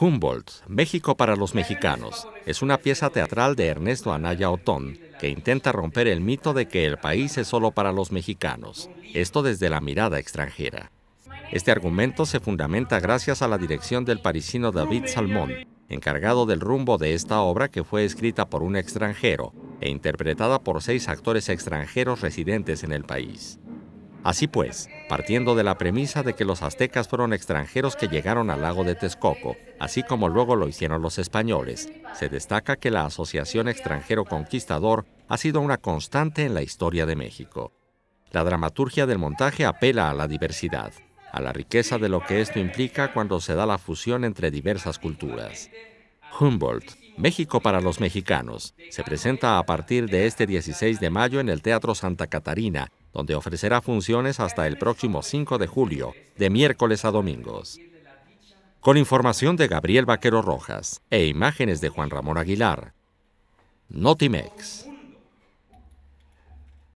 Humboldt, México para los mexicanos, es una pieza teatral de Ernesto Anaya Otón que intenta romper el mito de que el país es solo para los mexicanos, esto desde la mirada extranjera. Este argumento se fundamenta gracias a la dirección del parisino David Salmón, encargado del rumbo de esta obra que fue escrita por un extranjero e interpretada por seis actores extranjeros residentes en el país. Así pues, partiendo de la premisa de que los aztecas fueron extranjeros que llegaron al lago de Texcoco, así como luego lo hicieron los españoles, se destaca que la asociación extranjero conquistador ha sido una constante en la historia de México. La dramaturgia del montaje apela a la diversidad, a la riqueza de lo que esto implica cuando se da la fusión entre diversas culturas. Humboldt, México para los mexicanos, se presenta a partir de este 16 de mayo en el Teatro Santa Catarina donde ofrecerá funciones hasta el próximo 5 de julio, de miércoles a domingos. Con información de Gabriel Vaquero Rojas e imágenes de Juan Ramón Aguilar. Notimex.